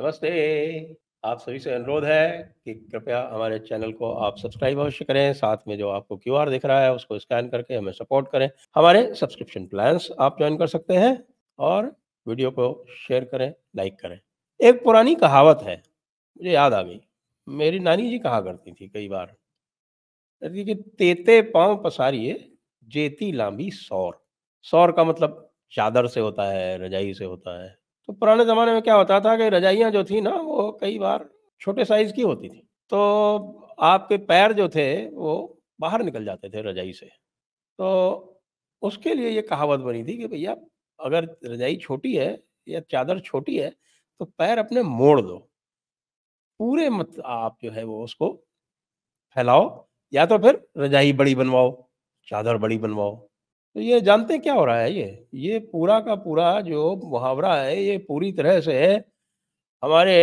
नमस्ते आप सभी से अनुरोध है कि कृपया हमारे चैनल को आप सब्सक्राइब अवश्य करें साथ में जो आपको क्यू दिख रहा है उसको स्कैन करके हमें सपोर्ट करें हमारे सब्सक्रिप्शन प्लान्स आप ज्वाइन कर सकते हैं और वीडियो को शेयर करें लाइक करें एक पुरानी कहावत है मुझे याद आ गई मेरी नानी जी कहा करती थी कई बार कहती कि तेते पाँव पसारिए जेती लांबी सौर सौर का मतलब चादर से होता है रजाई से होता है तो पुराने ज़माने में क्या होता था कि रजाइयाँ जो थी ना वो कई बार छोटे साइज़ की होती थी तो आपके पैर जो थे वो बाहर निकल जाते थे रजाई से तो उसके लिए ये कहावत बनी थी कि भैया अगर रजाई छोटी है या चादर छोटी है तो पैर अपने मोड़ दो पूरे मत आप जो है वो उसको फैलाओ या तो फिर रजाई बड़ी बनवाओ चादर बड़ी बनवाओ तो ये जानते हैं क्या हो रहा है ये ये पूरा का पूरा जो मुहावरा है ये पूरी तरह से हमारे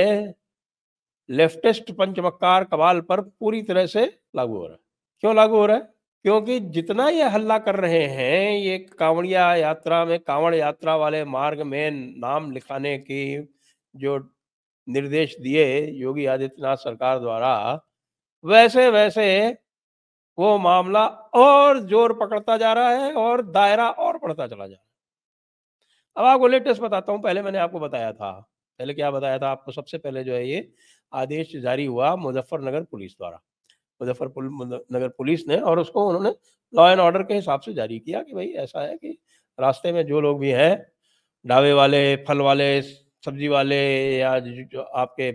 लेफ्टिस्ट पंचमकार कबाल पर पूरी तरह से लागू हो रहा है क्यों लागू हो रहा है क्योंकि जितना ये हल्ला कर रहे हैं ये कांवड़िया यात्रा में कांवड़ यात्रा वाले मार्ग में नाम लिखाने की जो निर्देश दिए योगी आदित्यनाथ सरकार द्वारा वैसे वैसे वो मामला और जोर पकड़ता जा रहा है और दायरा और बढ़ता चला जा रहा है अब आपको लेटेस्ट बताता हूँ पहले मैंने आपको बताया था पहले क्या बताया था आपको सबसे पहले जो है ये आदेश जारी हुआ मुजफ्फरनगर पुलिस द्वारा मुजफ्फरपुर नगर पुलिस ने और उसको उन्होंने लॉ एंड ऑर्डर के हिसाब से जारी किया कि भाई ऐसा है कि रास्ते में जो लोग भी हैं ढाबे वाले फल वाले सब्जी वाले या जो आपके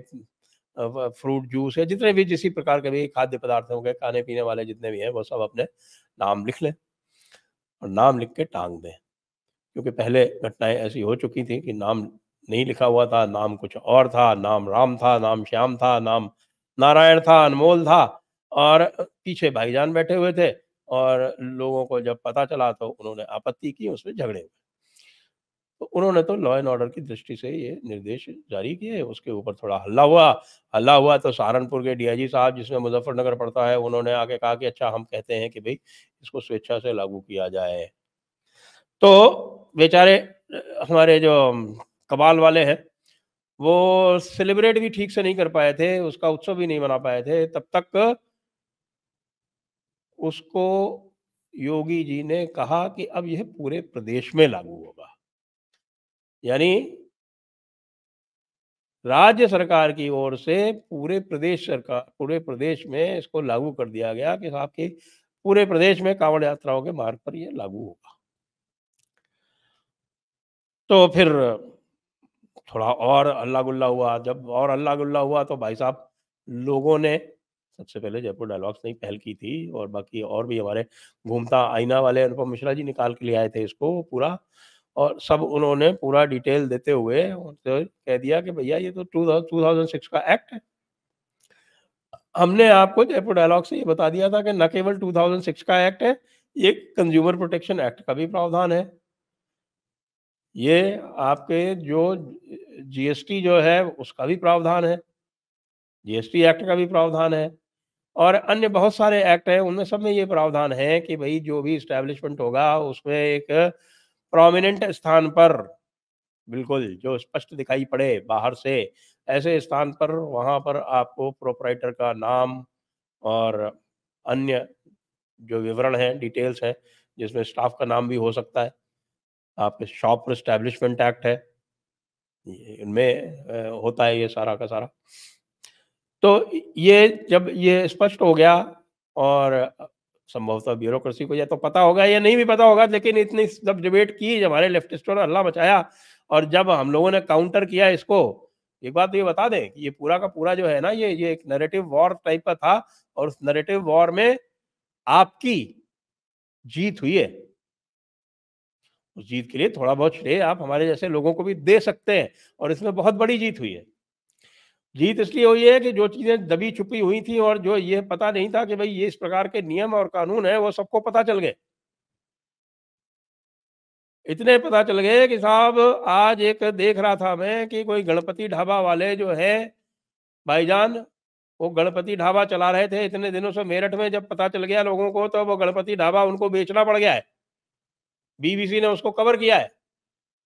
फ्रूट जूस uh, या जितने भी जिस प्रकार के भी खाद्य पदार्थ होंगे खाने पीने वाले जितने भी हैं वो सब अपने नाम लिख लें और नाम लिख के टांग दें क्योंकि पहले घटनाएं ऐसी हो चुकी थी कि नाम नहीं लिखा हुआ था नाम कुछ और था नाम राम था नाम श्याम था नाम नारायण था अनमोल था और पीछे भाईजान बैठे हुए थे और लोगों को जब पता चला तो उन्होंने आपत्ति की उसमें झगड़े हुए तो उन्होंने तो लॉ एंड ऑर्डर की दृष्टि से ये निर्देश जारी किए उसके ऊपर थोड़ा हल्ला हुआ हल्ला हुआ तो सहारनपुर के डीआईजी साहब जिसमें मुजफ्फरनगर पड़ता है उन्होंने आके कहा कि अच्छा हम कहते हैं कि भाई इसको स्वेच्छा से लागू किया जाए तो बेचारे हमारे जो कबाल वाले हैं वो सेलिब्रेट भी ठीक से नहीं कर पाए थे उसका उत्सव भी नहीं मना पाए थे तब तक उसको योगी जी ने कहा कि अब यह पूरे प्रदेश में लागू होगा यानी राज्य सरकार की ओर से पूरे प्रदेश सरकार पूरे प्रदेश में इसको लागू कर दिया गया कि आपके पूरे प्रदेश में कांवड़ यात्राओं के मार्ग पर यह लागू होगा तो फिर थोड़ा और अल्लाह गुल्ला हुआ जब और अल्लाह गुल्ला हुआ तो भाई साहब लोगों ने सबसे पहले जयपुर डायलॉग्स ने पहल की थी और बाकी और भी हमारे घूमता आईना वाले अनुपम मिश्रा जी निकाल के लिए आए थे इसको पूरा और सब उन्होंने पूरा डिटेल देते हुए तो कह दिया कि भैया ये तो टू थाउजेंड का एक्ट है हमने आपको जयपुर डायलॉग से ये बता दिया था कि न केवल 2006 का एक्ट है ये कंज्यूमर प्रोटेक्शन एक्ट का भी प्रावधान है ये आपके जो जीएसटी जो है उसका भी प्रावधान है जीएसटी एक्ट का भी प्रावधान है और अन्य बहुत सारे एक्ट हैं उनमें सब में ये प्रावधान है कि भाई जो भी इस्टेब्लिशमेंट होगा उसमें एक प्रोमिनेंट स्थान पर बिल्कुल जो स्पष्ट दिखाई पड़े बाहर से ऐसे स्थान पर वहां पर आपको प्रोपराइटर का नाम और अन्य जो विवरण है डिटेल्स हैं जिसमें स्टाफ का नाम भी हो सकता है आपके शॉप एस्टेब्लिशमेंट एक्ट है इनमें होता है ये सारा का सारा तो ये जब ये स्पष्ट हो गया और संभवतः ब्यूरोक्रेसी को या तो पता होगा या नहीं भी पता होगा लेकिन इतनी जब डिबेट की हमारे लेफ्टिस्टों ने हल्ला मचाया और जब हम लोगों ने काउंटर किया इसको एक बात तो ये बता दें कि ये पूरा का पूरा जो है ना ये ये एक नरेटिव वॉर टाइप का था और उस नरेटिव वॉर में आपकी जीत हुई है उस जीत के लिए थोड़ा बहुत श्रेय आप हमारे जैसे लोगों को भी दे सकते हैं और इसमें बहुत बड़ी जीत हुई है जीत इसलिए हुई है कि जो चीज़ें दबी छुपी हुई थी और जो ये पता नहीं था कि भाई ये इस प्रकार के नियम और कानून है वो सबको पता चल गए इतने पता चल गए कि साहब आज एक देख रहा था मैं कि कोई गणपति ढाबा वाले जो है भाईजान वो गणपति ढाबा चला रहे थे इतने दिनों से मेरठ में जब पता चल गया लोगों को तो वो गणपति ढाबा उनको बेचना पड़ गया है बीबीसी ने उसको कवर किया है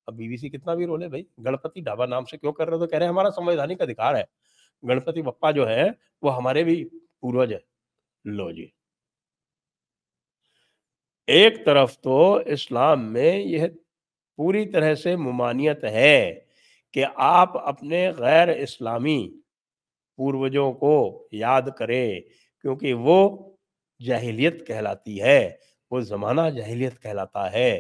अब बीबीसी कितना भी रोले भाई गणपति ढाबा नाम से क्यों कर रहे हो तो कह रहे हैं हमारा संवैधानिक अधिकार है गणपति बप्पा जो है वो हमारे भी पूर्वज है लो जी एक तरफ तो इस्लाम में यह पूरी तरह से मुमानियत है कि आप अपने गैर इस्लामी पूर्वजों को याद करें क्योंकि वो जाहिलियत कहलाती है वो ज़माना जाहिलियत कहलाता है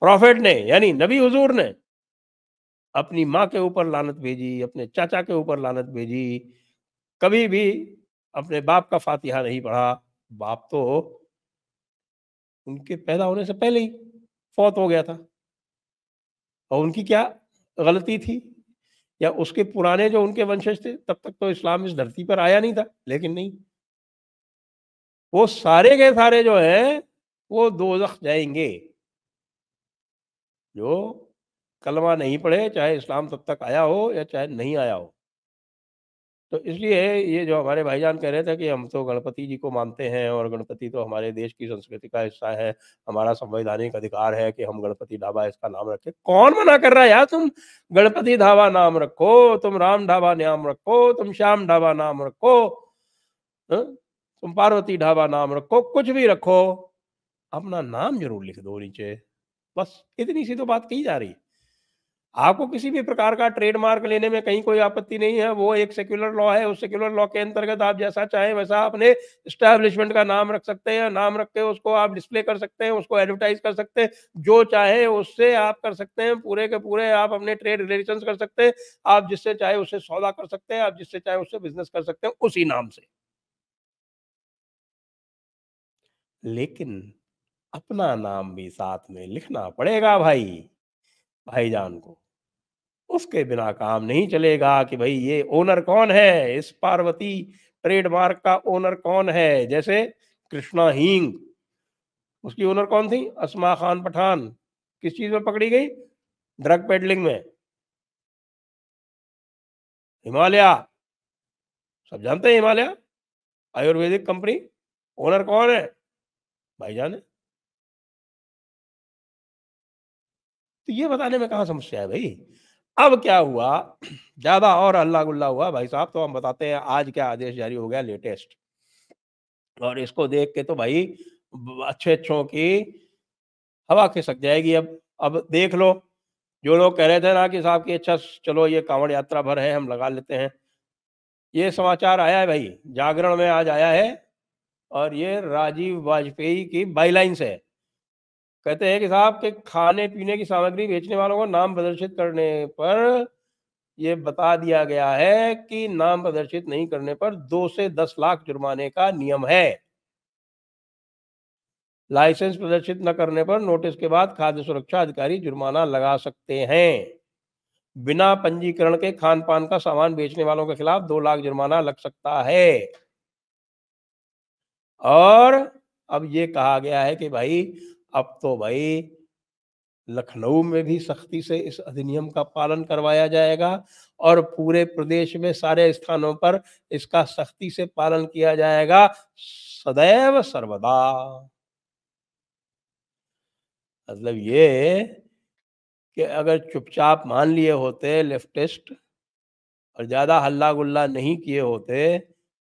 प्रॉफेट ने यानी नबी हुजूर ने अपनी माँ के ऊपर लानत भेजी अपने चाचा के ऊपर लानत भेजी कभी भी अपने बाप का फातिहा नहीं पढ़ा बाप तो उनके पैदा होने से पहले ही फौत हो गया था और उनकी क्या गलती थी या उसके पुराने जो उनके वंशज थे तब तक तो इस्लाम इस धरती पर आया नहीं था लेकिन नहीं वो सारे के सारे जो हैं वो दो जाएंगे जो कलमा नहीं पढ़े चाहे इस्लाम तब तक आया हो या चाहे नहीं आया हो तो इसलिए ये जो हमारे भाईजान कह रहे थे कि हम तो गणपति जी को मानते हैं और गणपति तो हमारे देश की संस्कृति का हिस्सा है हमारा संवैधानिक अधिकार है कि हम गणपति ढाबा इसका नाम रखें कौन मना कर रहा है यार तुम गणपति ढाबा नाम रखो तुम राम ढाबा नाम रखो तुम श्याम ढाबा नाम रखो हाँ? तुम पार्वती ढाबा नाम रखो कुछ भी रखो अपना नाम जरूर लिख दो नीचे बस इतनी सी तो बात कही जा रही है आपको किसी भी प्रकार का ट्रेडमार्क लेने में कहीं कोई आपत्ति नहीं है वो एक सेक्युलर लॉ है उस सेक्युलर लॉ के अंतर्गत आप जैसा चाहें वैसा अपने स्टैब्लिशमेंट का नाम रख सकते हैं नाम रख के उसको आप डिस्प्ले कर सकते हैं उसको एडवर्टाइज कर सकते हैं जो चाहे उससे आप कर सकते हैं पूरे के पूरे आप अपने ट्रेड रिलेशन कर सकते हैं आप जिससे चाहे उससे सौदा कर सकते हैं आप जिससे चाहे उससे बिजनेस कर सकते हैं उसी नाम से लेकिन अपना नाम भी साथ में लिखना पड़ेगा भाई भाईजान को उसके बिना काम नहीं चलेगा कि भाई ये ओनर कौन है इस पार्वती ट्रेडमार्क का ओनर कौन है जैसे कृष्णा हींग उसकी ओनर कौन थी असमा खान पठान किस चीज में पकड़ी गई ड्रग पेडलिंग में हिमालय सब जानते हैं हिमालय आयुर्वेदिक कंपनी ओनर कौन है भाईजान है तो ये बताने में कहाँ समस्या है भाई अब क्या हुआ ज़्यादा और अल्लाह गुल्ला हुआ भाई साहब तो हम बताते हैं आज क्या आदेश जारी हो गया लेटेस्ट और इसको देख के तो भाई अच्छे अच्छों की हवा खिसक जाएगी अब अब देख लो जो लोग कह रहे थे ना कि साहब की अच्छा चलो ये कांवड़ यात्रा भर है हम लगा लेते हैं ये समाचार आया है भाई जागरण में आज आया है और ये राजीव वाजपेयी की बाईलाइन से है कहते हैं कि साहब के खाने पीने की सामग्री बेचने वालों को नाम प्रदर्शित करने पर यह बता दिया गया है कि नाम प्रदर्शित नहीं करने पर दो से दस लाख जुर्माने का नियम है लाइसेंस प्रदर्शित न करने पर नोटिस के बाद खाद्य सुरक्षा अधिकारी जुर्माना लगा सकते हैं बिना पंजीकरण के खान पान का सामान बेचने वालों के खिलाफ दो लाख जुर्माना लग सकता है और अब ये कहा गया है कि भाई अब तो भाई लखनऊ में भी सख्ती से इस अधिनियम का पालन करवाया जाएगा और पूरे प्रदेश में सारे स्थानों पर इसका सख्ती से पालन किया जाएगा सदैव सर्वदा मतलब ये कि अगर चुपचाप मान लिए होते लेफ्टिस्ट और ज्यादा हल्ला गुल्ला नहीं किए होते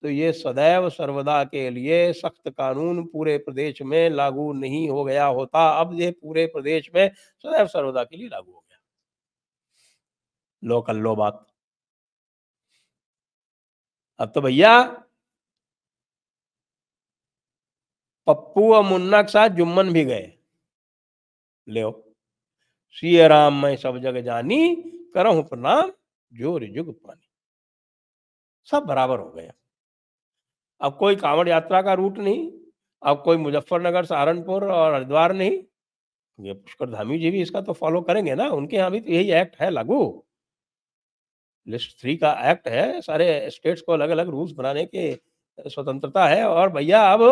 तो ये सदैव सर्वदा के लिए सख्त कानून पूरे प्रदेश में लागू नहीं हो गया होता अब ये पूरे प्रदेश में सदैव सर्वदा के लिए लागू हो गया लोकल लो बात अब तो भैया पप्पू और मुन्ना के साथ जुम्मन भी गए ले राम मैं सब जगह जानी करो प्रणाम जोर जुग पानी सब बराबर हो गया अब कोई कांवड़ यात्रा का रूट नहीं अब कोई मुजफ्फरनगर सहारनपुर और हरिद्वार नहीं ये पुष्कर धामी जी भी इसका तो फॉलो करेंगे ना उनके यहाँ भी तो यही एक्ट है लागू लिस्ट थ्री का एक्ट है सारे स्टेट्स को अलग अलग रूल्स बनाने के स्वतंत्रता है और भैया अब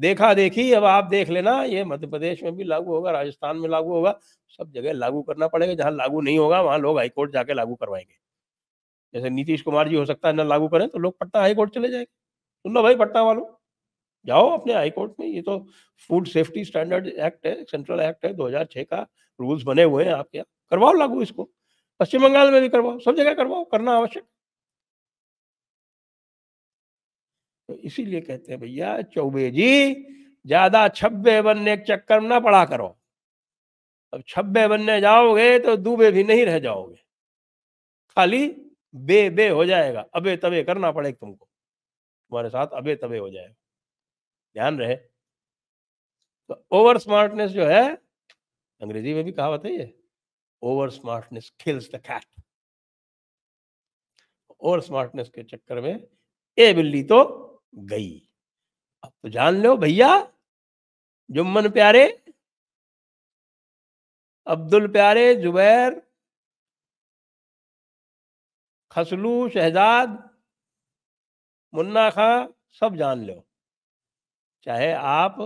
देखा देखी अब आप देख लेना ये मध्य प्रदेश में भी लागू होगा राजस्थान में लागू होगा सब जगह लागू करना पड़ेगा जहाँ लागू नहीं होगा वहाँ लोग हाईकोर्ट जाके लागू करवाएंगे जैसे नीतीश कुमार जी हो सकता है ना लागू करें तो लोग पटना हाईकोर्ट चले जाएंगे सुन लो भाई पटना वालों जाओ अपने हाई कोर्ट में ये तो फूड सेफ्टी स्टैंडर्ड एक्ट है सेंट्रल एक्ट है 2006 का रूल्स बने हुए हैं आपके यहाँ करवाओ लागू इसको पश्चिम बंगाल में भी करवाओ सब जगह करवाओ करना आवश्यक तो इसीलिए कहते हैं भैया चौबे जी ज्यादा छब्बे बनने के चक्कर ना पड़ा करो अब छब्बे बनने जाओगे तो दूबे भी नहीं रह जाओगे खाली बे बे हो जाएगा अबे तबे करना पड़ेगा तुमको तुम्हारे साथ अबे तबे हो जाए ध्यान रहे तो ओवर स्मार्टनेस जो है अंग्रेजी में भी कहा है over smartness kills the cat over smartness के चक्कर में ए बिल्ली तो गई अब तो जान लो भैया जुम्मन प्यारे अब्दुल प्यारे जुबैर खसलू शहजाद मुन्ना खां सब जान लो चाहे आप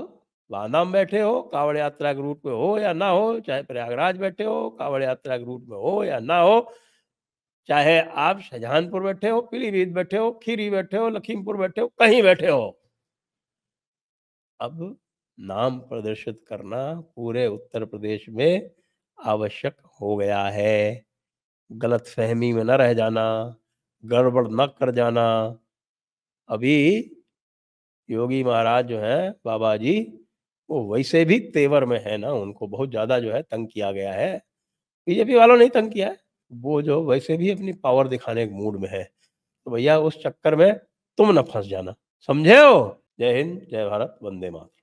बांदा में बैठे हो कावड़ यात्रा के रूट में हो या ना हो चाहे प्रयागराज बैठे हो कांवड़ यात्रा के रूट में हो या ना हो चाहे आप शाहजहानपुर बैठे हो पीलीभीत बैठे हो खीरी बैठे हो लखीमपुर बैठे हो कहीं बैठे हो अब नाम प्रदर्शित करना पूरे उत्तर प्रदेश में आवश्यक हो गया है गलत फहमी में न रह जाना गड़बड़ न कर जाना अभी योगी महाराज जो है बाबा जी वो वैसे भी तेवर में है ना उनको बहुत ज्यादा जो है तंग किया गया है बीजेपी वालों ने तंग किया है वो जो वैसे भी अपनी पावर दिखाने के मूड में है तो भैया उस चक्कर में तुम न फंस जाना समझे हो जय हिंद जय भारत वंदे मातरम